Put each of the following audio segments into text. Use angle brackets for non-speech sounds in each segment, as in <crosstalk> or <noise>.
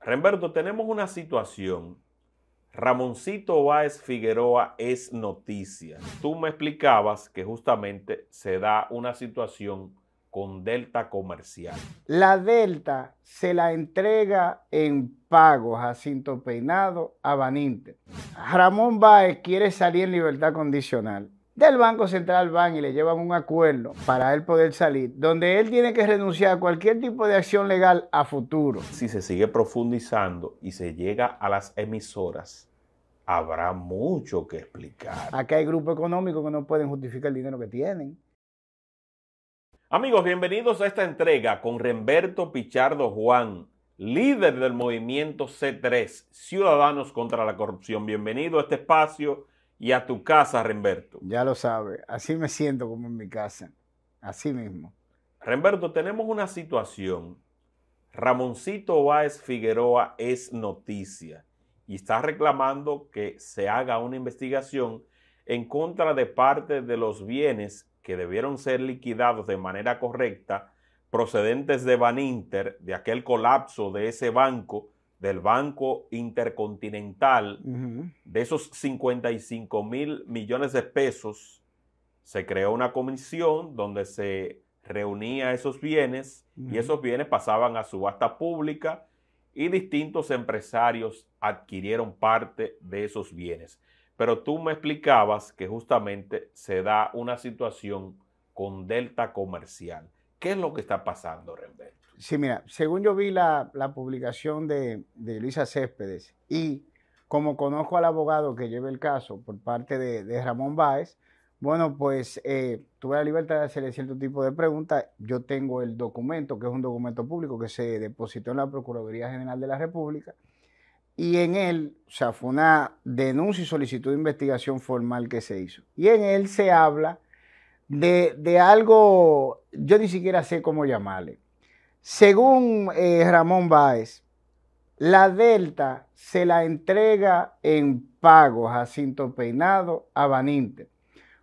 Remberto, tenemos una situación. Ramoncito Báez Figueroa es noticia. Tú me explicabas que justamente se da una situación con Delta Comercial. La Delta se la entrega en pago Jacinto Peinado a Baninter. Ramón Báez quiere salir en libertad condicional del Banco Central van y le llevan un acuerdo para él poder salir, donde él tiene que renunciar a cualquier tipo de acción legal a futuro. Si se sigue profundizando y se llega a las emisoras, habrá mucho que explicar. Acá hay grupos económicos que no pueden justificar el dinero que tienen. Amigos, bienvenidos a esta entrega con Remberto Pichardo Juan, líder del movimiento C3, Ciudadanos contra la Corrupción. Bienvenido a este espacio y a tu casa, Remberto. Ya lo sabe, así me siento como en mi casa, así mismo. Remberto, tenemos una situación. Ramoncito Báez Figueroa es noticia y está reclamando que se haga una investigación en contra de parte de los bienes que debieron ser liquidados de manera correcta procedentes de Baninter, de aquel colapso de ese banco del Banco Intercontinental, de esos 55 mil millones de pesos, se creó una comisión donde se reunía esos bienes y esos bienes pasaban a subasta pública y distintos empresarios adquirieron parte de esos bienes. Pero tú me explicabas que justamente se da una situación con Delta Comercial. ¿Qué es lo que está pasando, rebel Sí, mira, según yo vi la, publicación de, Luisa Céspedes y como conozco al abogado que lleva el caso por parte de, Ramón Báez, bueno, pues eh, tuve la libertad de hacerle cierto tipo de preguntas. Yo tengo el documento, que es un documento público que se depositó en la Procuraduría General de la República. Y en él, o sea, fue una denuncia y solicitud de investigación formal que se hizo. Y en él se habla de algo, yo ni siquiera sé cómo llamarle. Según eh, Ramón Báez, la Delta se la entrega en pago Jacinto Peinado a Inter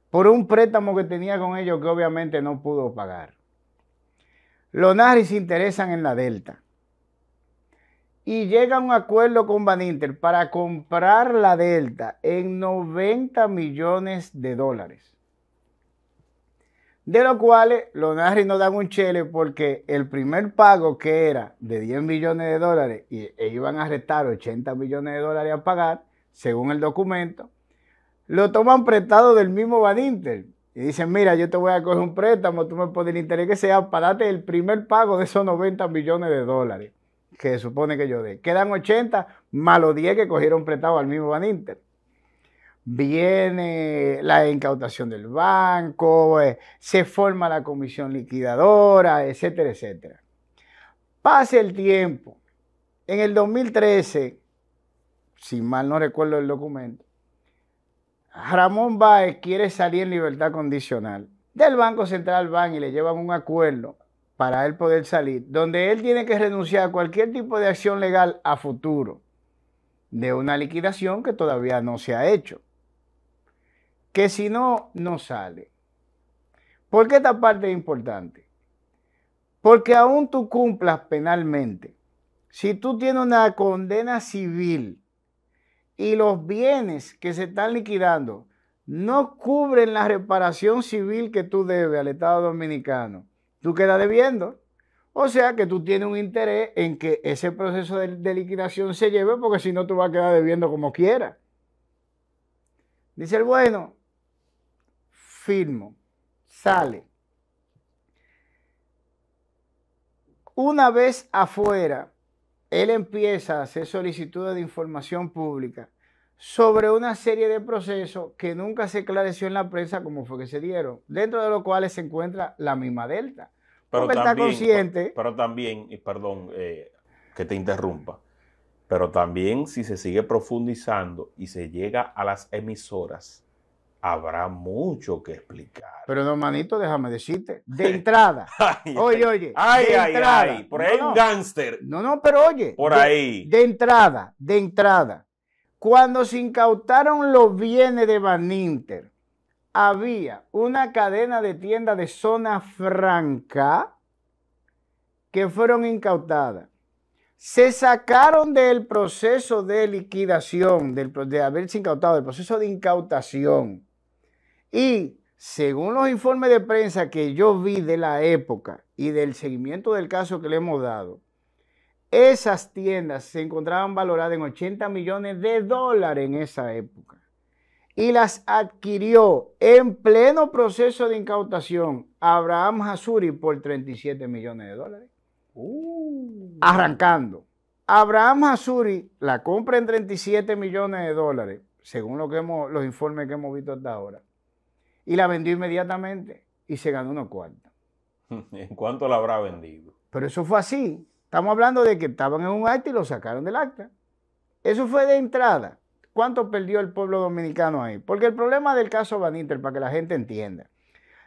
por un préstamo que tenía con ellos que obviamente no pudo pagar. Los Naris se interesan en la Delta y llega a un acuerdo con Baninter para comprar la Delta en 90 millones de dólares de los cuales los Narri no dan un chele porque el primer pago que era de 10 millones de dólares y e iban a restar 80 millones de dólares a pagar, según el documento, lo toman prestado del mismo Van Inter. Y dicen, mira, yo te voy a coger un préstamo, tú me pones el interés que sea, parate el primer pago de esos 90 millones de dólares que supone que yo dé. Quedan 80 más los 10 que cogieron prestado al mismo Van Inter viene la incautación del banco, eh, se forma la comisión liquidadora, etcétera, etcétera. Pase el tiempo. En el 2013, si mal no recuerdo el documento, Ramón Báez quiere salir en libertad condicional. Del Banco Central van y le llevan un acuerdo para él poder salir, donde él tiene que renunciar a cualquier tipo de acción legal a futuro de una liquidación que todavía no se ha hecho que si no, no sale. ¿Por qué esta parte es importante? Porque aún tú cumplas penalmente, si tú tienes una condena civil y los bienes que se están liquidando no cubren la reparación civil que tú debes al Estado Dominicano, tú quedas debiendo. O sea que tú tienes un interés en que ese proceso de, liquidación se lleve porque si no tú vas a quedar debiendo como quieras. Dice el bueno, firmo, sale. Una vez afuera, él empieza a hacer solicitudes de información pública sobre una serie de procesos que nunca se esclareció en la prensa como fue que se dieron, dentro de los cuales se encuentra la misma Delta. Pero también, está consciente. Pero, también, y perdón eh, que te interrumpa, pero también si se sigue profundizando y se llega a las emisoras, habrá mucho que explicar. Pero no, manito, déjame decirte, <laughs> de entrada. <laughs> oye, oye. Ay, ay, Por ahí un gángster. No, no, pero oye. Por ahí. De entrada, de entrada. Cuando se incautaron los bienes de Van Inter, había una cadena de tiendas de zona franca que fueron incautadas. Se sacaron del proceso de liquidación, del, de haberse incautado, del proceso de incautación y según los informes de prensa que yo vi de la época y del seguimiento del caso que le hemos dado, esas tiendas se encontraban valoradas en 80 millones de dólares en esa época. Y las adquirió en pleno proceso de incautación Abraham Hasuri por 37 millones de dólares. Uh. Arrancando. Abraham Hasuri la compra en 37 millones de dólares, según lo que hemos, los informes que hemos visto hasta ahora y la vendió inmediatamente y se ganó unos cuartos. <laughs> ¿En cuánto la habrá vendido? Pero eso fue así. Estamos hablando de que estaban en un acta y lo sacaron del acta. Eso fue de entrada. ¿Cuánto perdió el pueblo dominicano ahí? Porque el problema del caso Van Inter, para que la gente entienda,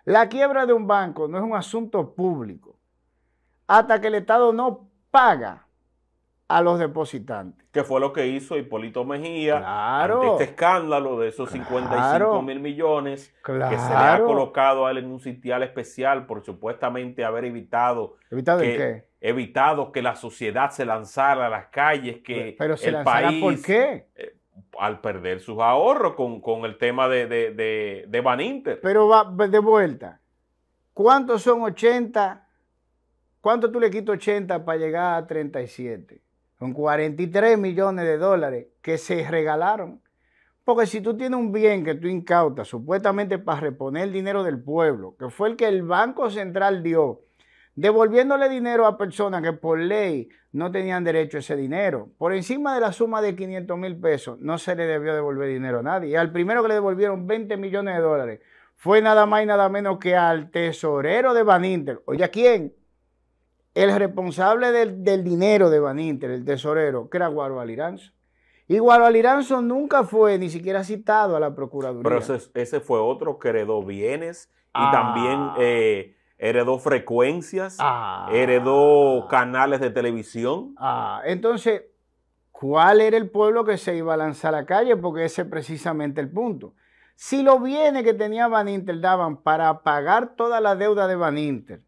la quiebra de un banco no es un asunto público. Hasta que el Estado no paga a los depositantes. Que fue lo que hizo Hipólito Mejía ante este escándalo de esos 55 mil millones que se le ha colocado a él en un sitial especial por supuestamente haber evitado. ¿Evitado que, Evitado que la sociedad se lanzara a las calles, que el país. ¿Por qué? Eh, al perder sus ahorros con, el tema de, de, de Van Inter. Pero va de vuelta. ¿Cuántos son 80? ¿Cuánto tú le quitas 80 para llegar a 37? Son 43 millones de dólares que se regalaron. Porque si tú tienes un bien que tú incautas supuestamente para reponer el dinero del pueblo, que fue el que el Banco Central dio, devolviéndole dinero a personas que por ley no tenían derecho a ese dinero, por encima de la suma de 500 mil pesos, no se le debió devolver dinero a nadie. Y al primero que le devolvieron 20 millones de dólares fue nada más y nada menos que al tesorero de Van Inter. Oye, ¿a quién? el responsable del, dinero de Van Inter, el tesorero, que era Guaro Aliranzo. Y Guaro Aliranzo nunca fue ni siquiera citado a la Procuraduría. Pero ese, fue otro que heredó bienes y ah. también eh, heredó frecuencias, ah. heredó canales de televisión. Ah, entonces, ¿cuál era el pueblo que se iba a lanzar a la calle? Porque ese es precisamente el punto. Si los bienes que tenía Van Inter daban para pagar toda la deuda de Van Inter,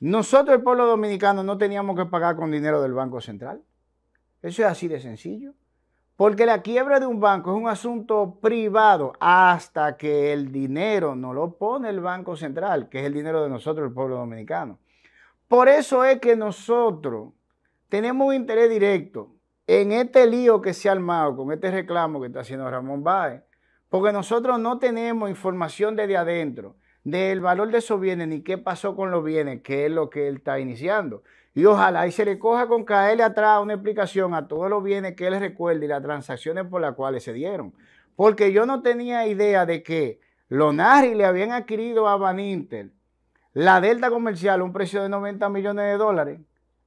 nosotros, el pueblo dominicano, no teníamos que pagar con dinero del Banco Central. Eso es así de sencillo. Porque la quiebra de un banco es un asunto privado hasta que el dinero no lo pone el Banco Central, que es el dinero de nosotros, el pueblo dominicano. Por eso es que nosotros tenemos un interés directo en este lío que se ha armado con este reclamo que está haciendo Ramón Báez, porque nosotros no tenemos información desde adentro del valor de esos bienes ni qué pasó con los bienes, que es lo que él está iniciando. Y ojalá y se le coja con caerle atrás una explicación a todos los bienes que él recuerde y las transacciones por las cuales se dieron. Porque yo no tenía idea de que Lonari le habían adquirido a Van Inter la delta comercial a un precio de 90 millones de dólares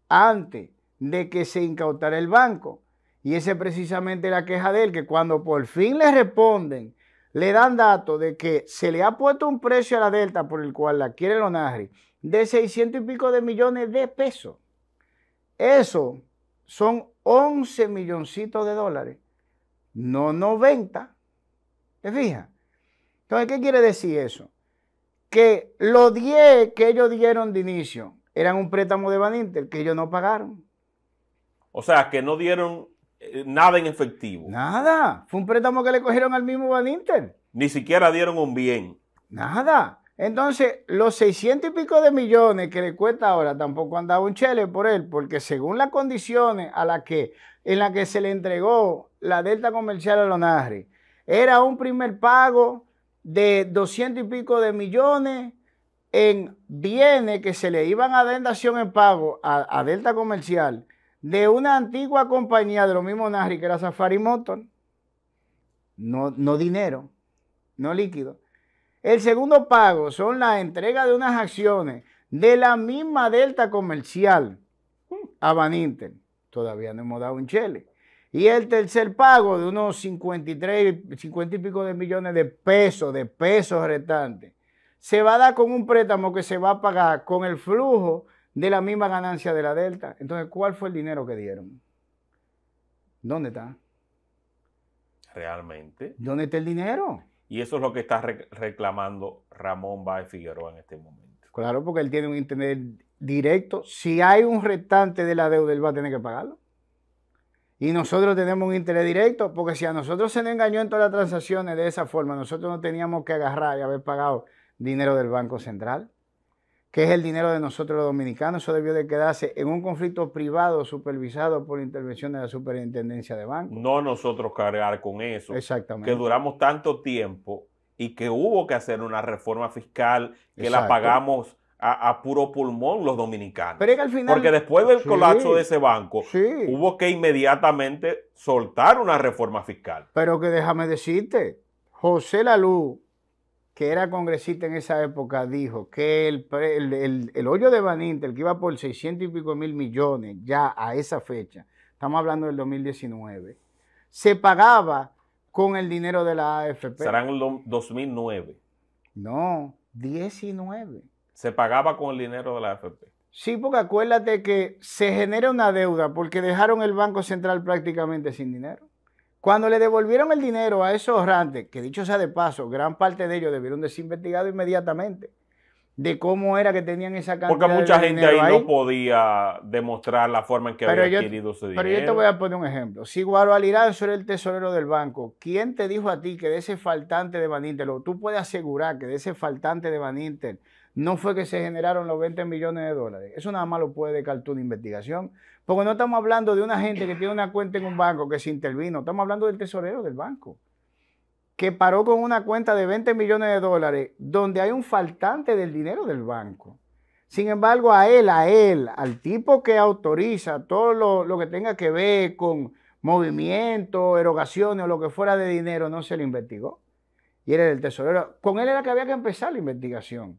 antes de que se incautara el banco. Y esa es precisamente la queja de él, que cuando por fin le responden le dan datos de que se le ha puesto un precio a la Delta por el cual la quiere Lonagri de 600 y pico de millones de pesos. Eso son 11 milloncitos de dólares, no 90. ¿Te fijas? Entonces, ¿qué quiere decir eso? Que los 10 que ellos dieron de inicio eran un préstamo de Baninter que ellos no pagaron. O sea, que no dieron eh, nada en efectivo. Nada. Fue un préstamo que le cogieron al mismo Baninter. Ni siquiera dieron un bien. Nada. Entonces, los 600 y pico de millones que le cuesta ahora tampoco han dado un chele por él, porque según las condiciones a que, en las que se le entregó la Delta Comercial a Lonarri, era un primer pago de 200 y pico de millones en bienes que se le iban a dar en pago a Delta Comercial de una antigua compañía de los mismos Narri, que era Safari Motor, no, dinero, no líquido. El segundo pago son la entrega de unas acciones de la misma Delta Comercial hmm, a Van Inter. Todavía no hemos dado un chele. Y el tercer pago de unos 53, 50 y pico de millones de pesos, de pesos restantes, se va a dar con un préstamo que se va a pagar con el flujo de la misma ganancia de la Delta. Entonces, ¿cuál fue el dinero que dieron? ¿Dónde está? Realmente. ¿Dónde está el dinero? Y eso es lo que está reclamando Ramón Baez Figueroa en este momento. Claro, porque él tiene un interés directo. Si hay un restante de la deuda, él va a tener que pagarlo. Y nosotros tenemos un interés directo, porque si a nosotros se nos engañó en todas las transacciones de esa forma, nosotros no teníamos que agarrar y haber pagado dinero del Banco Central que es el dinero de nosotros los dominicanos, eso debió de quedarse en un conflicto privado supervisado por intervención de la superintendencia de banco. No nosotros cargar con eso. Exactamente. Que duramos tanto tiempo y que hubo que hacer una reforma fiscal que la pagamos a, puro pulmón los dominicanos. Pero final, Porque después del colapso de ese banco, hubo que inmediatamente soltar una reforma fiscal. Pero que déjame decirte, José Lalú, que era congresista en esa época, dijo que el, hoyo de Van Intel, que iba por 600 y pico mil millones ya a esa fecha, estamos hablando del 2019, se pagaba con el dinero de la AFP. Serán el 2009. No, 19. Se pagaba con el dinero de la AFP. Sí, porque acuérdate que se genera una deuda porque dejaron el Banco Central prácticamente sin dinero. Cuando le devolvieron el dinero a esos ahorrantes, que dicho sea de paso, gran parte de ellos debieron de ser investigados inmediatamente de cómo era que tenían esa cantidad Porque mucha gente ahí, no podía demostrar la forma en que había adquirido ese dinero. Pero yo te voy a poner un ejemplo. Si Guaro Aliranzo era el tesorero del banco, ¿quién te dijo a ti que de ese faltante de Van Inter, o tú puedes asegurar que de ese faltante de Van Inter, no fue que se generaron los 20 millones de dólares. Eso nada más lo puede dejar una investigación. Porque no estamos hablando de una gente que tiene una cuenta en un banco que se intervino. Estamos hablando del tesorero del banco. Que paró con una cuenta de 20 millones de dólares donde hay un faltante del dinero del banco. Sin embargo, a él, a él, al tipo que autoriza todo lo, que tenga que ver con movimientos, erogaciones o lo que fuera de dinero, no se le investigó. Y era el tesorero. Con él era que había que empezar la investigación.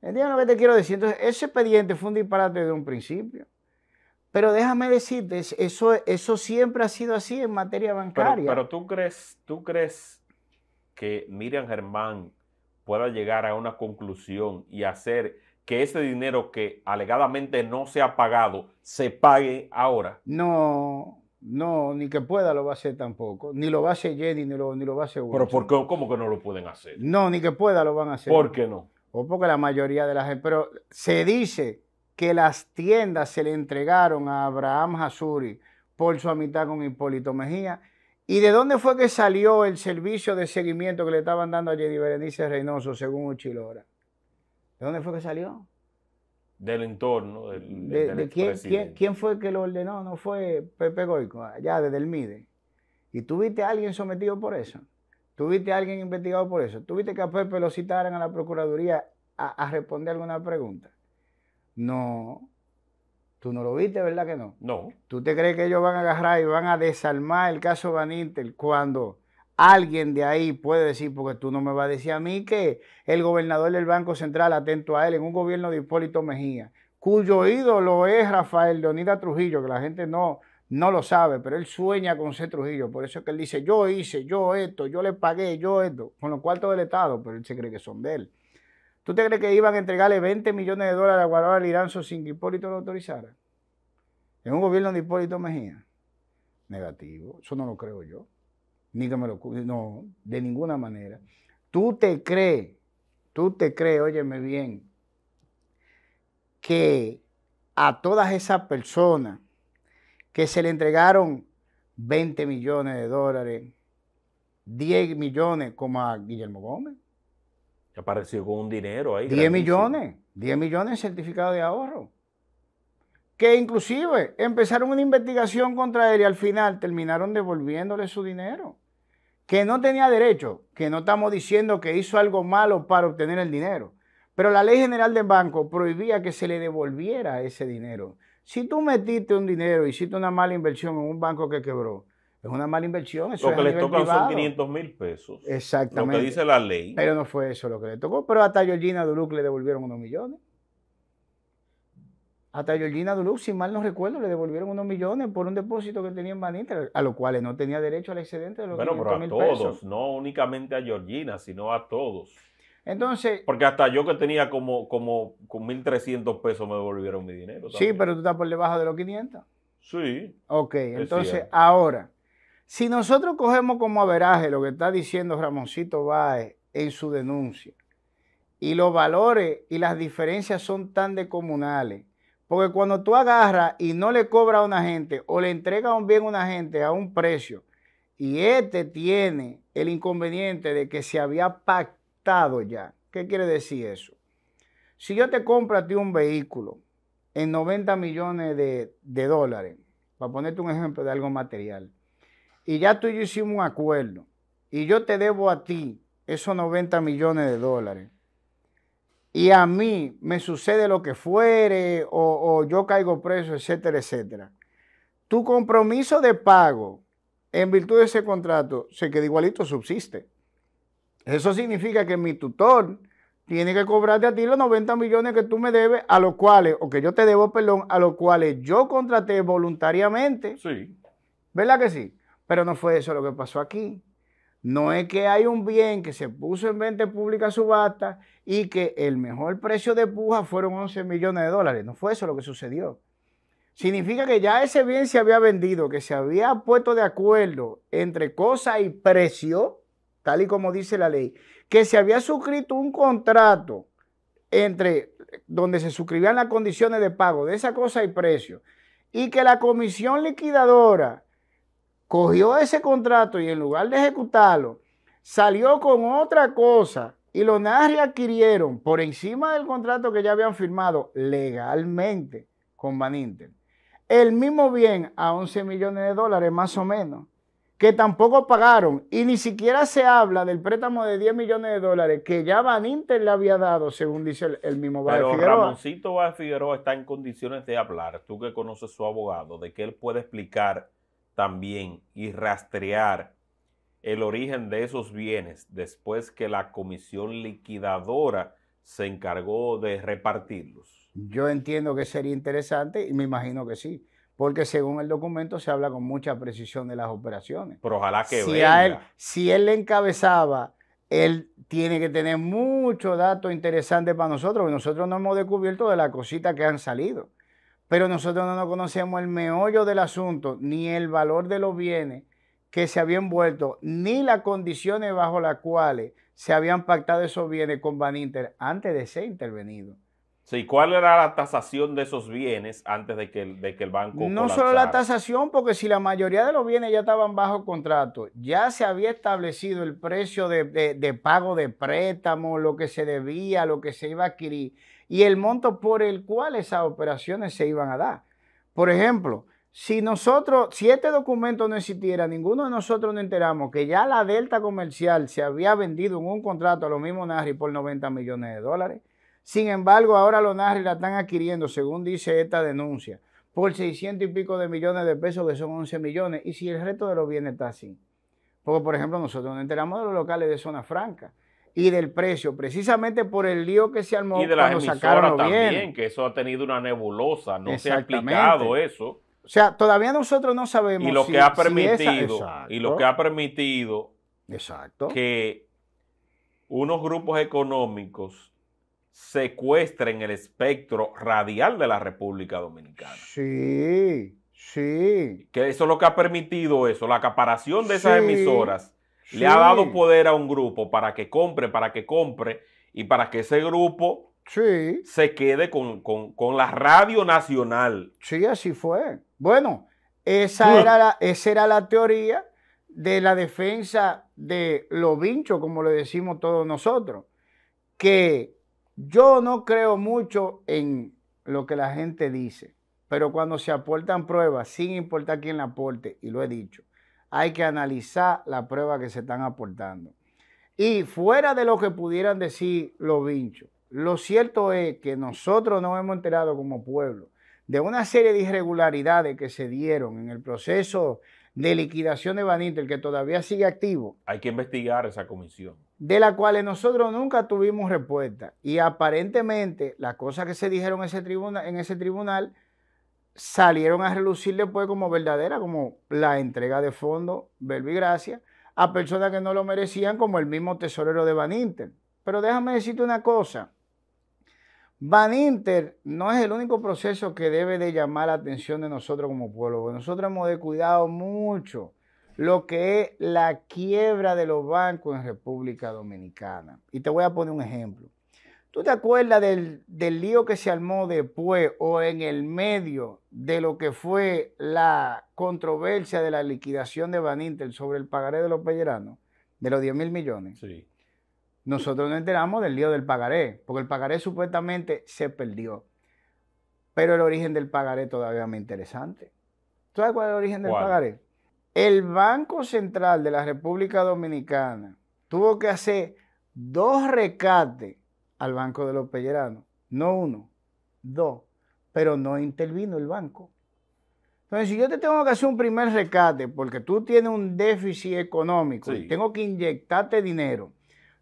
¿Entiendes lo que te quiero decir? Entonces, ese expediente fue un disparate desde un principio. Pero déjame decirte, eso, eso siempre ha sido así en materia bancaria. Pero, tú crees, tú crees que Miriam Germán pueda llegar a una conclusión y hacer que ese dinero que alegadamente no se ha pagado se pague ahora. No, no, ni que pueda lo va a hacer tampoco. Ni lo va a hacer Jenny, ni lo, va a hacer Wilson. Pero ¿por ¿cómo que no lo pueden hacer? No, ni que pueda lo van a hacer. ¿Por qué no? o porque la mayoría de la gente, pero se dice que las tiendas se le entregaron a Abraham Hasuri por su amistad con Hipólito Mejía. ¿Y de dónde fue que salió el servicio de seguimiento que le estaban dando a Jedi Berenice Reynoso, según Uchilora? ¿De dónde fue que salió? Del entorno. Del, de, quién, quién, fue que lo ordenó? No fue Pepe Goico, allá desde el MIDE. ¿Y tuviste a alguien sometido por eso? ¿Tuviste a alguien investigado por eso? ¿Tuviste que a Pepe lo citaran a la Procuraduría a, responder alguna pregunta? No. Tú no lo viste, ¿verdad que no? No. ¿Tú te crees que ellos van a agarrar y van a desarmar el caso Van cuando alguien de ahí puede decir, porque tú no me vas a decir a mí que el gobernador del Banco Central, atento a él, en un gobierno de Hipólito Mejía, cuyo ídolo es Rafael Leonida Trujillo, que la gente no, no lo sabe, pero él sueña con ser Trujillo. Por eso es que él dice, yo hice, yo esto, yo le pagué, yo esto, con los cuartos del Estado, pero él se cree que son de él. ¿Tú te crees que iban a entregarle 20 millones de dólares a de Liranzo sin que Hipólito lo autorizara? En un gobierno de Hipólito Mejía. Negativo, eso no lo creo yo. Ni que me lo... No, de ninguna manera. Tú te crees, tú te crees, óyeme bien, que a todas esas personas que se le entregaron 20 millones de dólares, 10 millones como a Guillermo Gómez. apareció con un dinero ahí. 10 millones, 10 millones en certificado de ahorro. Que inclusive empezaron una investigación contra él y al final terminaron devolviéndole su dinero. Que no tenía derecho, que no estamos diciendo que hizo algo malo para obtener el dinero. Pero la ley general del banco prohibía que se le devolviera ese dinero. Si tú metiste un dinero, hiciste una mala inversión en un banco que quebró, es una mala inversión. lo que le tocan son 500 mil pesos. Exactamente. Lo que dice la ley. Pero no fue eso lo que le tocó. Pero hasta Georgina Duluc le devolvieron unos millones. Hasta Georgina Duluc, si mal no recuerdo, le devolvieron unos millones por un depósito que tenía en Baninter, a lo cual no tenía derecho al excedente de los bueno, 500 mil pesos. pero a todos, no únicamente a Georgina, sino a todos. Entonces. Porque hasta yo que tenía como, como con 1.300 pesos me devolvieron mi dinero. Sí, pero tú estás por debajo de los 500. Sí. Ok, entonces ahora, si nosotros cogemos como averaje lo que está diciendo Ramoncito Báez en su denuncia, y los valores y las diferencias son tan descomunales, porque cuando tú agarras y no le cobras a una gente o le entregas un bien a una gente a un precio, y este tiene el inconveniente de que se había pactado ¿Qué quiere decir eso? Si yo te compro a ti un vehículo en 90 millones de, dólares, para ponerte un ejemplo de algo material, y ya tú y yo hicimos un acuerdo, y yo te debo a ti esos 90 millones de dólares, y a mí me sucede lo que fuere, o, o, yo caigo preso, etcétera, etcétera. Tu compromiso de pago en virtud de ese contrato se queda igualito, subsiste. Eso significa que mi tutor tiene que cobrarte a ti los 90 millones que tú me debes, a los cuales, o que yo te debo, perdón, a los cuales yo contraté voluntariamente. Sí. ¿Verdad que sí? Pero no fue eso lo que pasó aquí. No es que hay un bien que se puso en venta pública subasta y que el mejor precio de puja fueron 11 millones de dólares. No fue eso lo que sucedió. Significa que ya ese bien se había vendido, que se había puesto de acuerdo entre cosa y precio tal y como dice la ley, que se había suscrito un contrato entre donde se suscribían las condiciones de pago de esa cosa y precio, y que la comisión liquidadora cogió ese contrato y en lugar de ejecutarlo, salió con otra cosa y lo nadie adquirieron por encima del contrato que ya habían firmado legalmente con Baninter el mismo bien a 11 millones de dólares más o menos que tampoco pagaron y ni siquiera se habla del préstamo de 10 millones de dólares que ya Van Inter le había dado, según dice el, mismo Valle Pero Figueroa. Ramoncito Valle Figueroa está en condiciones de hablar, tú que conoces su abogado, de que él puede explicar también y rastrear el origen de esos bienes después que la comisión liquidadora se encargó de repartirlos. Yo entiendo que sería interesante y me imagino que sí porque según el documento se habla con mucha precisión de las operaciones. Pero ojalá que venga. él, si él le encabezaba, él tiene que tener mucho datos interesantes para nosotros, Y nosotros no hemos descubierto de las cositas que han salido. Pero nosotros no conocemos el meollo del asunto, ni el valor de los bienes que se habían vuelto, ni las condiciones bajo las cuales se habían pactado esos bienes con Van Inter antes de ser intervenido. Sí, ¿cuál era la tasación de esos bienes antes de que, el banco... No solo la tasación, porque si la mayoría de los bienes ya estaban bajo contrato, ya se había establecido el precio de, pago de préstamo, lo que se debía, lo que se iba a adquirir y el monto por el cual esas operaciones se iban a dar. Por ejemplo, si nosotros, si este documento no existiera, ninguno de nosotros nos enteramos que ya la Delta Comercial se había vendido en un contrato a lo mismo Nari por 90 millones de dólares. Sin embargo, ahora los Narri la están adquiriendo, según dice esta denuncia, por 600 y pico de millones de pesos, que son 11 millones, y si el resto de los bienes está así. Porque, por ejemplo, nosotros nos enteramos de los locales de zona franca y del precio, precisamente por el lío que se armó y de cuando sacaron los también, que eso ha tenido una nebulosa, no se ha explicado eso. O sea, todavía nosotros no sabemos. Y lo si, que ha permitido, y lo que ha permitido, exacto, que unos grupos económicos secuestren el espectro radial de la República Dominicana. Sí, sí. Que eso es lo que ha permitido eso, la acaparación de esas emisoras. Le ha dado poder a un grupo para que compre, para que compre y para que ese grupo se quede con, la radio nacional. Sí, así fue. Bueno, esa, era la, esa era la teoría de la defensa de los vinchos, como le decimos todos nosotros, que yo no creo mucho en lo que la gente dice, pero cuando se aportan pruebas, sin importar quién la aporte, y lo he dicho, hay que analizar la prueba que se están aportando. Y fuera de lo que pudieran decir los vinchos, lo cierto es que nosotros nos hemos enterado como pueblo de una serie de irregularidades que se dieron en el proceso de liquidación de el que todavía sigue activo. Hay que investigar esa comisión de la cual nosotros nunca tuvimos respuesta. Y aparentemente las cosas que se dijeron en ese, en ese tribunal salieron a relucir después como verdadera como la entrega de fondos, verbo y gracia, a personas que no lo merecían, como el mismo tesorero de Van Inter. Pero déjame decirte una cosa. Van Inter no es el único proceso que debe de llamar la atención de nosotros como pueblo. Nosotros hemos descuidado mucho lo que es la quiebra de los bancos en República Dominicana. Y te voy a poner un ejemplo. ¿Tú te acuerdas del, lío que se armó después o en el medio de lo que fue la controversia de la liquidación de Van Inter sobre el pagaré de los pelleranos, de los 10 mil millones? Sí. Nosotros no enteramos del lío del pagaré, porque el pagaré supuestamente se perdió. Pero el origen del pagaré todavía me interesante. ¿Tú sabes cuál es el origen del pagaré? El Banco Central de la República Dominicana tuvo que hacer dos recates al Banco de los Pelleranos, no uno, dos, pero no intervino el banco. Entonces, si yo te tengo que hacer un primer recate porque tú tienes un déficit económico y tengo que inyectarte dinero,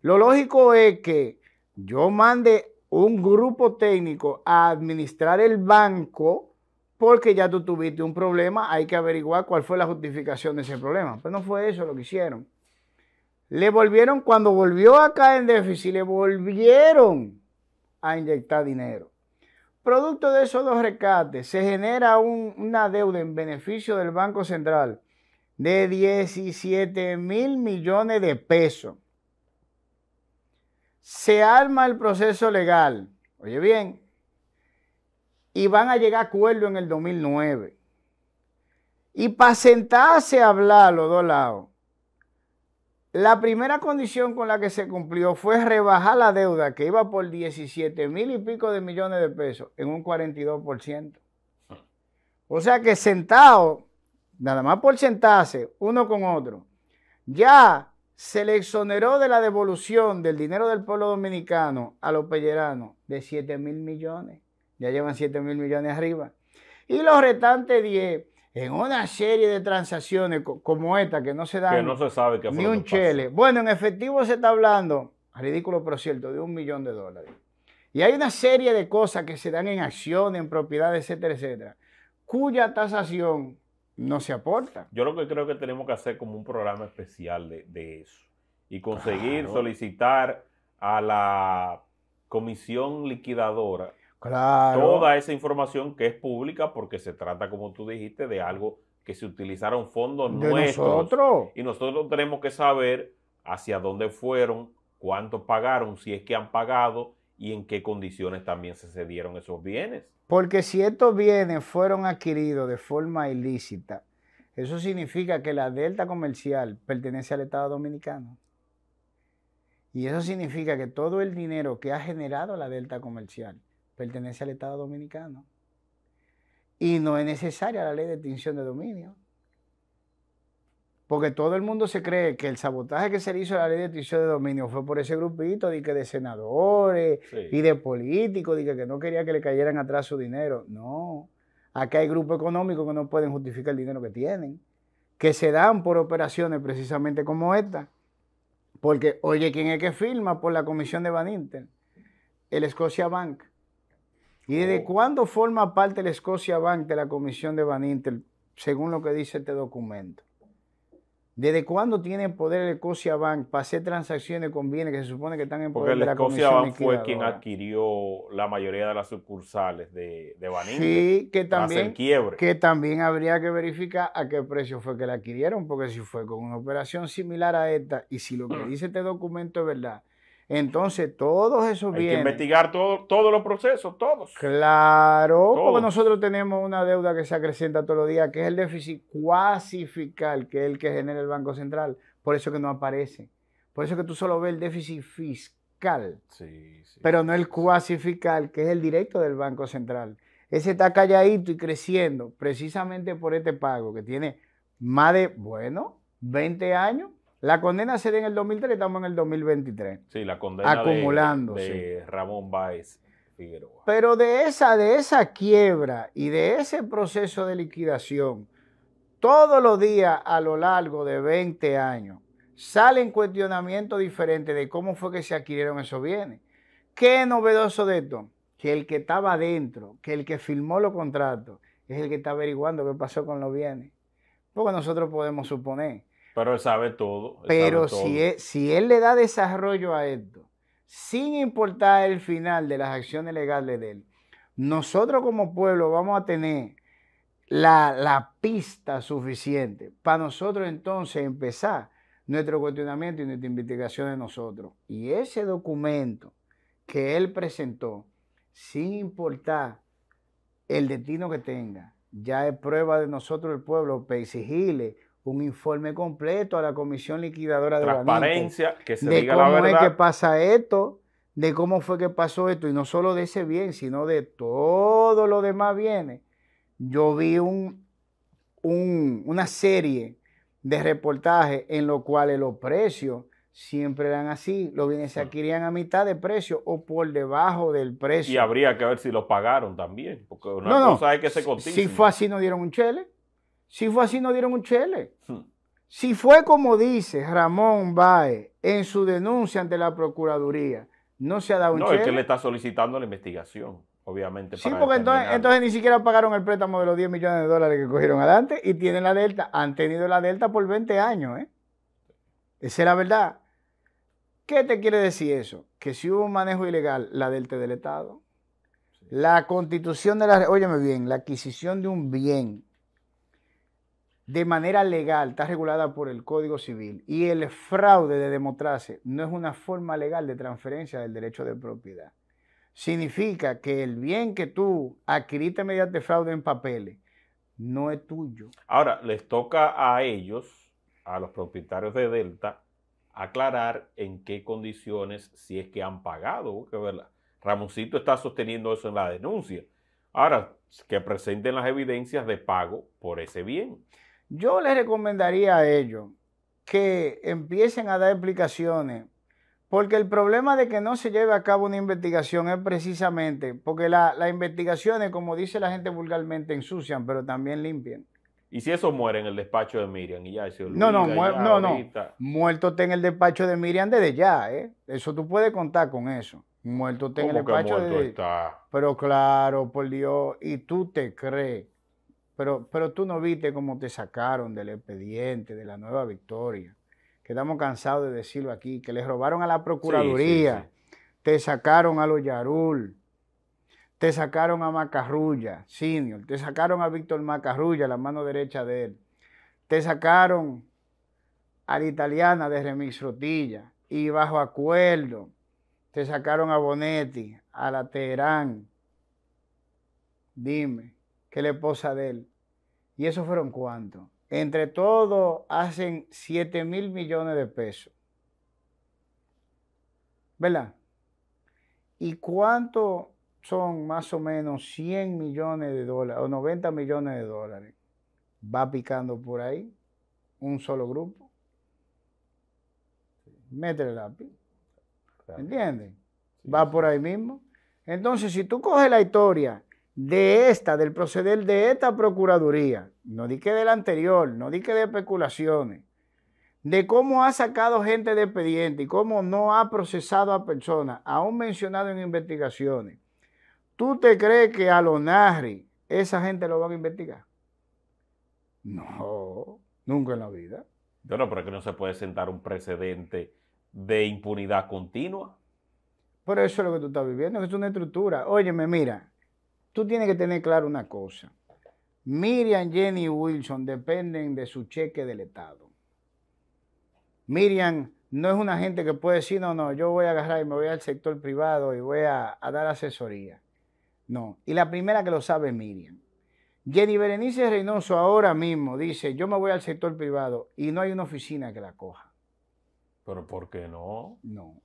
lo lógico es que yo mande un grupo técnico a administrar el banco porque ya tú tuviste un problema, hay que averiguar cuál fue la justificación de ese problema. Pero pues no fue eso lo que hicieron. Le volvieron, cuando volvió a caer en déficit, le volvieron a inyectar dinero. Producto de esos dos rescates, se genera una deuda en beneficio del Banco Central de 17 mil millones de pesos. Se arma el proceso legal. Oye bien, y van a llegar a acuerdo en el 2009. Y para sentarse a hablar los dos lados, la primera condición con la que se cumplió fue rebajar la deuda que iba por 17 mil y pico de millones de pesos en un 42%. O sea que sentado, nada más por sentarse uno con otro, ya se le exoneró de la devolución del dinero del pueblo dominicano a los pelleranos de 7 mil millones ya llevan 7 mil millones arriba. Y los restantes 10, en una serie de transacciones como esta, que no se dan no se ni un chele. Bueno, en efectivo se está hablando, ridículo por cierto, de un millón de dólares. Y hay una serie de cosas que se dan en acciones, en propiedades, etcétera, etcétera, cuya tasación no se aporta. Yo lo que creo que tenemos que hacer como un programa especial de, eso. Y conseguir solicitar a la comisión liquidadora Toda esa información que es pública porque se trata, como tú dijiste, de algo que se utilizaron fondos nuestros. Nosotros. Y nosotros tenemos que saber hacia dónde fueron, cuánto pagaron, si es que han pagado y en qué condiciones también se cedieron esos bienes. Porque si estos bienes fueron adquiridos de forma ilícita, eso significa que la delta comercial pertenece al Estado Dominicano. Y eso significa que todo el dinero que ha generado la delta comercial pertenece al Estado dominicano. Y no es necesaria la ley de extinción de dominio. Porque todo el mundo se cree que el sabotaje que se le hizo a la ley de extinción de dominio fue por ese grupito de, que de senadores y de políticos, de que, no quería que le cayeran atrás su dinero. No, acá hay grupos económicos que no pueden justificar el dinero que tienen, que se dan por operaciones precisamente como esta. Porque, oye, ¿quién es que firma por la comisión de Van Inter? El Scotiabank Bank ¿Y desde oh. cuándo forma parte el Escocia Bank de la Comisión de Van Intel, según lo que dice este documento? ¿Desde cuándo tiene poder el Escocia Bank para hacer transacciones con bienes que se supone que están en poder de la Comisión Bank fue quien adquirió la mayoría de las sucursales de, de Van Intel. Sí, que también, que también habría que verificar a qué precio fue que la adquirieron, porque si fue con una operación similar a esta y si lo que mm. dice este documento es verdad, entonces, todos esos bienes. Hay que investigar todo, todos los procesos, todos. Claro, porque nosotros tenemos una deuda que se acrecenta todos los días, que es el déficit cuasi fiscal, que es el que genera el Banco Central. Por eso que no aparece. Por eso que tú solo ves el déficit fiscal. Sí, sí, pero no el cuasi fiscal, que es el directo del Banco Central. Ese está calladito y creciendo precisamente por este pago que tiene más de, bueno, 20 años la condena sería en el 2003, estamos en el 2023. Sí, la condena De, Ramón Báez Figueroa. Pero de esa, de esa quiebra y de ese proceso de liquidación, todos los días a lo largo de 20 años, salen cuestionamientos diferentes de cómo fue que se adquirieron esos bienes. ¿Qué novedoso de esto? Que el que estaba adentro, que el que firmó los contratos, es el que está averiguando qué pasó con los bienes. Porque nosotros podemos suponer pero él sabe todo. pero si, Él, e, si él le da desarrollo a esto, sin importar el final de las acciones legales de él, nosotros como pueblo vamos a tener la, la pista suficiente para nosotros entonces empezar nuestro cuestionamiento y nuestra investigación de nosotros. Y ese documento que él presentó, sin importar el destino que tenga, ya es prueba de nosotros el pueblo para exigirle un informe completo a la comisión liquidadora de Transparencia, que se diga la verdad. que pasa esto, de cómo fue que pasó esto, y no solo de ese bien, sino de todo lo demás bienes. Yo vi un, un, una serie de reportajes en los cuales los precios siempre eran así. Los bienes se adquirían a mitad de precio o por debajo del precio. Y habría que ver si lo pagaron también, porque una no, cosa no. es que se Si fue así, no dieron un chele. Si fue así, no dieron un chele. Hmm. Si fue como dice Ramón Baez en su denuncia ante la Procuraduría, no se ha dado un No, es que le está solicitando la investigación, obviamente. Sí, porque entonces, ni siquiera pagaron el préstamo de los 10 millones de dólares que cogieron adelante y tienen la Delta. Han tenido la Delta por 20 años, ¿eh? Esa es la verdad. ¿Qué te quiere decir eso? Que si hubo un manejo ilegal, la Delta del Estado. La constitución de la... Óyeme bien, la adquisición de un bien de manera legal, está regulada por el Código Civil y el fraude de demostrarse no es una forma legal de transferencia del derecho de propiedad. Significa que el bien que tú adquiriste mediante fraude en papeles no es tuyo. Ahora, les toca a ellos, a los propietarios de Delta, aclarar en qué condiciones, si es que han pagado, Ramoncito está sosteniendo eso en la denuncia. Ahora, que presenten las evidencias de pago por ese bien. Yo les recomendaría a ellos que empiecen a dar explicaciones, porque el problema de que no se lleve a cabo una investigación es precisamente porque las la investigaciones, como dice la gente vulgarmente, ensucian, pero también limpian. ¿Y si eso muere en el despacho de Miriam y ya No, no, no, Muerto está en el despacho de Miriam desde ya, ¿eh? Eso tú puedes contar con eso. Muerto en el despacho de muerto Pero claro, por Dios, y tú te crees pero, tú no viste cómo te sacaron del expediente, de la nueva victoria. Quedamos cansados de decirlo aquí, que les robaron a la Procuraduría, te sacaron a los Yarul, te sacaron a Macarrulla, Senior, te sacaron a Víctor Macarrulla, la mano derecha de él, te sacaron a la italiana de Remix Rotilla y bajo acuerdo te sacaron a Bonetti, a la Teherán. Dime, que la esposa de él. ¿Y eso fueron cuántos? Entre todos hacen 7 mil millones de pesos. ¿Verdad? ¿Y cuánto son más o menos 100 millones de dólares o 90 millones de dólares? Va picando por ahí un solo grupo. mete el lápiz. ¿Entiendes? Va por ahí mismo. Entonces, si tú coges la historia de esta, del proceder de esta Procuraduría, no di que la anterior, no di que de especulaciones, de cómo ha sacado gente de expediente y cómo no ha procesado a personas, aún mencionado en investigaciones, ¿tú te crees que a Narri esa gente lo va a investigar? No, nunca en la vida. Bueno, pero es que no se puede sentar un precedente de impunidad continua. por eso es lo que tú estás viviendo, es una estructura. Óyeme, mira, tú tienes que tener claro una cosa. Miriam, Jenny y Wilson dependen de su cheque del Estado. Miriam no es una gente que puede decir, no, no, yo voy a agarrar y me voy al sector privado y voy a, a dar asesoría. No. Y la primera que lo sabe es Miriam. Jenny Berenice Reynoso ahora mismo dice, yo me voy al sector privado y no hay una oficina que la coja. ¿Pero por qué no? No.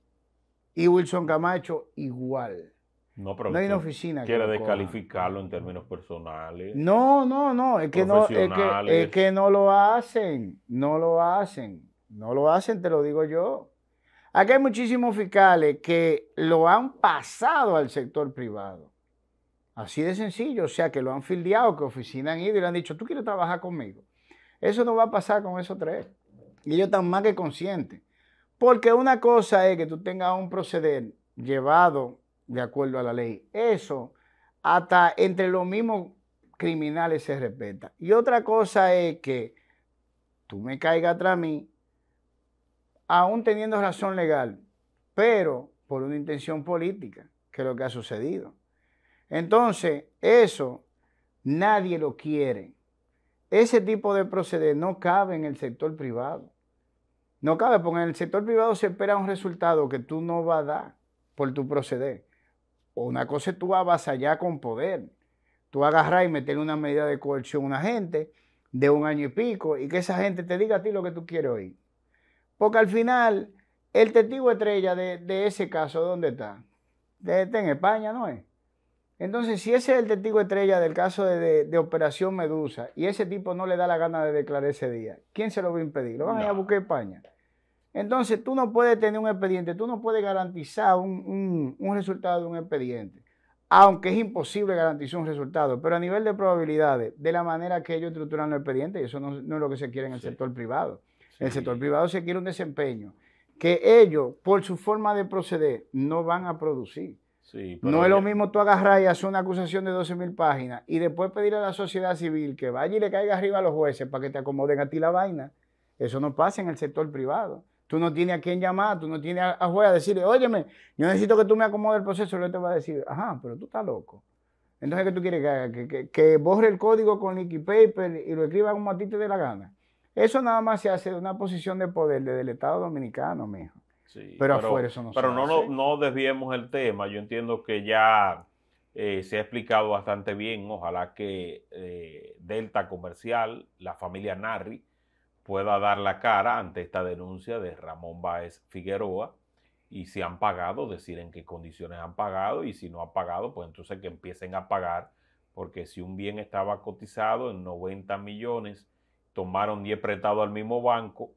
Y Wilson Camacho igual. No, pero no hay oficina. Quiere descalificarlo en términos personales. No, no, no. Es que no, que, que no lo hacen. No lo hacen. No lo hacen, te lo digo yo. Aquí hay muchísimos fiscales que lo han pasado al sector privado. Así de sencillo. O sea, que lo han fildeado, que oficina han ido y le han dicho, tú quieres trabajar conmigo. Eso no va a pasar con esos tres. Y ellos están más que conscientes. Porque una cosa es que tú tengas un proceder llevado de acuerdo a la ley. Eso hasta entre los mismos criminales se respeta. Y otra cosa es que tú me caigas atrás mí, aún teniendo razón legal, pero por una intención política, que es lo que ha sucedido. Entonces, eso nadie lo quiere. Ese tipo de proceder no cabe en el sector privado. No cabe, porque en el sector privado se espera un resultado que tú no vas a dar por tu proceder. O una cosa es tú allá con poder. Tú agarras y meterle una medida de coerción a una gente de un año y pico y que esa gente te diga a ti lo que tú quieres oír. Porque al final, el testigo estrella de, ese caso, ¿dónde está? está en España, ¿no es? Entonces, si ese es el testigo estrella del caso de, Operación Medusa y ese tipo no le da la gana de declarar ese día, ¿quién se lo va a impedir? Lo van a ir a buscar España. Entonces tú no puedes tener un expediente, tú no puedes garantizar un, resultado de un expediente, aunque es imposible garantizar un resultado, pero a nivel de probabilidades, de la manera que ellos estructuran los el expedientes, y eso no, es lo que se quiere en el sector privado. En el sector privado se quiere un desempeño que ellos, por su forma de proceder, no van a producir. Sí, no es lo mismo tú agarrar y hacer una acusación de 12.000 mil páginas y después pedir a la sociedad civil que vaya y le caiga arriba a los jueces para que te acomoden a ti la vaina. Eso no pasa en el sector privado. Tú no tienes a quién llamar, tú no tienes a, a a decirle, óyeme, yo necesito que tú me acomodes el proceso. ¿Lo te va a decir, ajá, pero tú estás loco. Entonces, ¿qué tú quieres que haga? Que, borre el código con Nicky paper y lo escriba como a ti te dé la gana. Eso nada más se hace de una posición de poder desde el Estado Dominicano, mijo. Sí, pero, afuera eso no se hace. no, no desviemos el tema. Yo entiendo que ya eh, se ha explicado bastante bien. Ojalá que eh, Delta Comercial, la familia Narri, pueda dar la cara ante esta denuncia de Ramón Báez Figueroa y si han pagado, decir en qué condiciones han pagado y si no han pagado, pues entonces que empiecen a pagar, porque si un bien estaba cotizado en 90 millones, tomaron 10 prestado al mismo banco,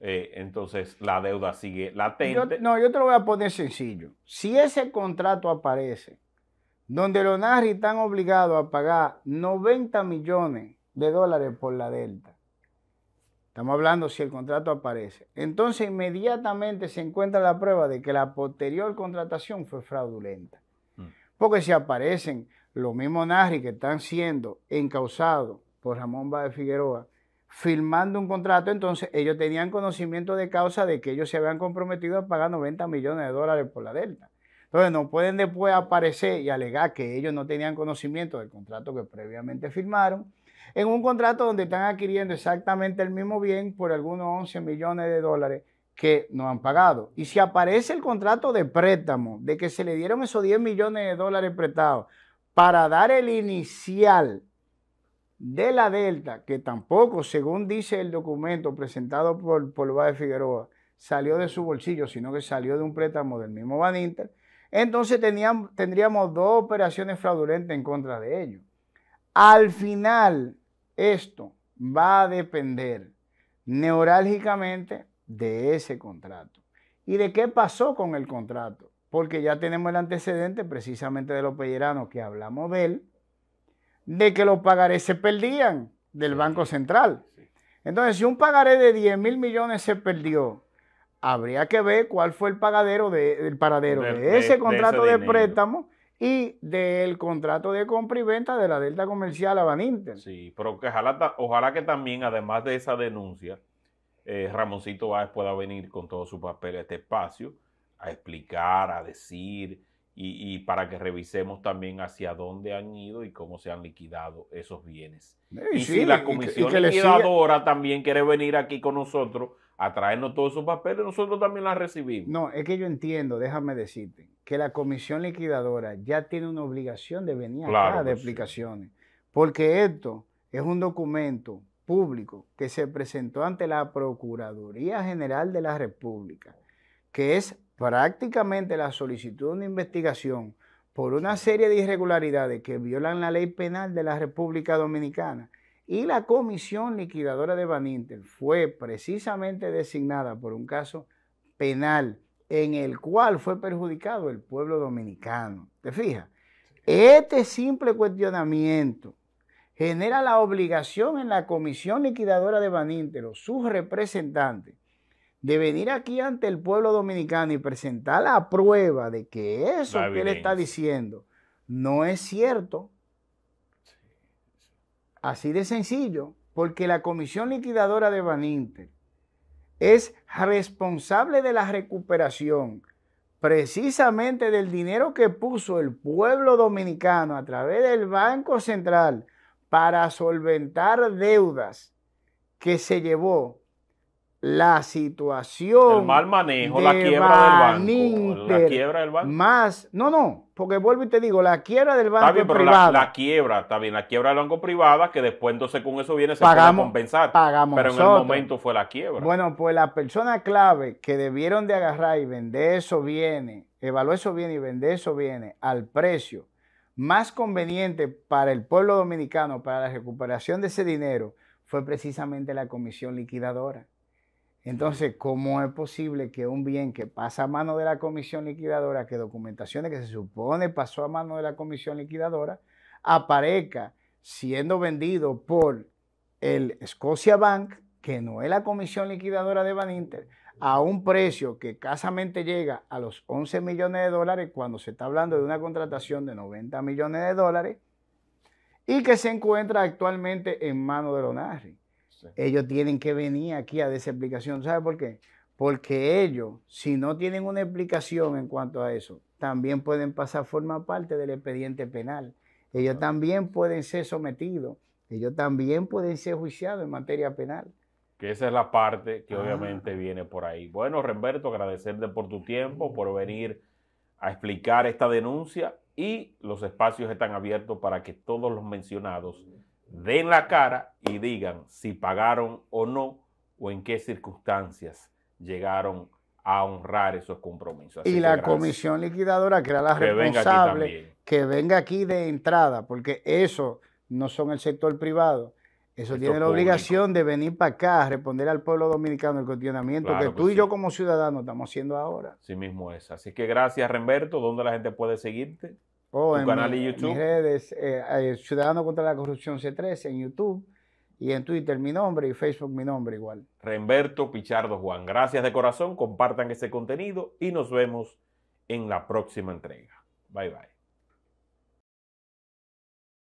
eh, entonces la deuda sigue latente. no, yo te lo voy a poner sencillo. Si ese contrato aparece donde los NARI están obligados a pagar 90 millones de dólares por la Delta, Estamos hablando si el contrato aparece. Entonces inmediatamente se encuentra la prueba de que la posterior contratación fue fraudulenta. Mm. Porque si aparecen los mismos Narri que están siendo encausados por Ramón Báez Figueroa, firmando un contrato, entonces ellos tenían conocimiento de causa de que ellos se habían comprometido a pagar 90 millones de dólares por la Delta. Entonces no pueden después aparecer y alegar que ellos no tenían conocimiento del contrato que previamente firmaron en un contrato donde están adquiriendo exactamente el mismo bien por algunos 11 millones de dólares que no han pagado. Y si aparece el contrato de préstamo, de que se le dieron esos 10 millones de dólares prestados para dar el inicial de la Delta, que tampoco, según dice el documento presentado por, por Figueroa, salió de su bolsillo, sino que salió de un préstamo del mismo Baninter, entonces tendríamos dos operaciones fraudulentas en contra de ellos. Al final, esto va a depender neurálgicamente de ese contrato y de qué pasó con el contrato, porque ya tenemos el antecedente precisamente de los pelleranos que hablamos de él, de que los pagarés se perdían del Banco Central. Entonces, si un pagaré de 10 mil millones se perdió, habría que ver cuál fue el pagadero de, paradero de, ese contrato de préstamo y del contrato de compra y venta de la Delta Comercial a Inter. Sí, pero que ojalá, ojalá que también, además de esa denuncia, eh, Ramoncito Báez pueda venir con todo su papel a este espacio a explicar, a decir, y, para que revisemos también hacia dónde han ido y cómo se han liquidado esos bienes. Eh, y, si la comisión liquidadora también quiere venir aquí con nosotros a traernos todos esos papeles, nosotros también las recibimos. No, es que yo entiendo, déjame decirte, que la comisión liquidadora ya tiene una obligación de venir acá de explicaciones, porque esto es un documento público que se presentó ante la Procuraduría General de la República, que es prácticamente la solicitud de una investigación por una serie de irregularidades que violan la ley penal de la República Dominicana. Y la comisión liquidadora de Van fue precisamente designada por un caso penal en el cual fue perjudicado el pueblo dominicano. ¿Te fijas? Este simple cuestionamiento genera la obligación en la comisión liquidadora de Baninter o sus representantes de venir aquí ante el pueblo dominicano y presentar la prueba de que eso que él está diciendo no es cierto. Así de sencillo, porque la Comisión Liquidadora de Baninter es responsable de la recuperación precisamente del dinero que puso el pueblo dominicano a través del Banco Central para solventar deudas que se llevó la situación. El mal manejo, la quiebra del banco. La quiebra del banco. Más, no, no, porque vuelvo y te digo, la quiebra del banco está bien, la, quiebra, está bien, la quiebra del banco privada, que después entonces con eso viene, se pagamos, puede compensar. Pagamos pero en el momento fue la quiebra. Bueno, pues la persona clave que debieron de agarrar y vender eso viene evaluar eso bien y vender eso viene al precio más conveniente para el pueblo dominicano, para la recuperación de ese dinero, fue precisamente la comisión liquidadora. Entonces, ¿cómo es posible que un bien que pasa a mano de la comisión liquidadora, que documentaciones que se supone pasó a mano de la comisión liquidadora, aparezca siendo vendido por el Scotia Bank, que no es la comisión liquidadora de Van Inter, a un precio que casamente llega a los 11 millones de dólares cuando se está hablando de una contratación de 90 millones de dólares y que se encuentra actualmente en manos de Lonarri ellos tienen que venir aquí a dar explicación. ¿Sabe por qué? Porque ellos, si no tienen una explicación en cuanto a eso, también pueden pasar forma parte del expediente penal. Ellos también pueden ser sometidos. Ellos también pueden ser juiciados en materia penal. Que esa es la parte que ah. obviamente viene por ahí. Bueno, Renberto, agradecerte por tu tiempo, por venir a explicar esta denuncia y los espacios están abiertos para que todos los mencionados den la cara y digan si pagaron o no o en qué circunstancias llegaron a honrar esos compromisos. y la comisión liquidadora, que era la responsable, que venga aquí de entrada, porque eso no son el sector privado. Eso tiene la obligación de venir para acá a responder al pueblo dominicano el cuestionamiento que tú y yo como ciudadanos estamos haciendo ahora. Sí mismo es. Así que gracias, Remberto. ¿Dónde la gente puede seguirte? Oh, en canal YouTube. Mis redes, Ciudadanos eh, eh, Ciudadano contra la Corrupción c 13 en YouTube. Y en Twitter mi nombre y Facebook mi nombre igual. Renberto Pichardo Juan. Gracias de corazón. Compartan ese contenido y nos vemos en la próxima entrega. Bye bye.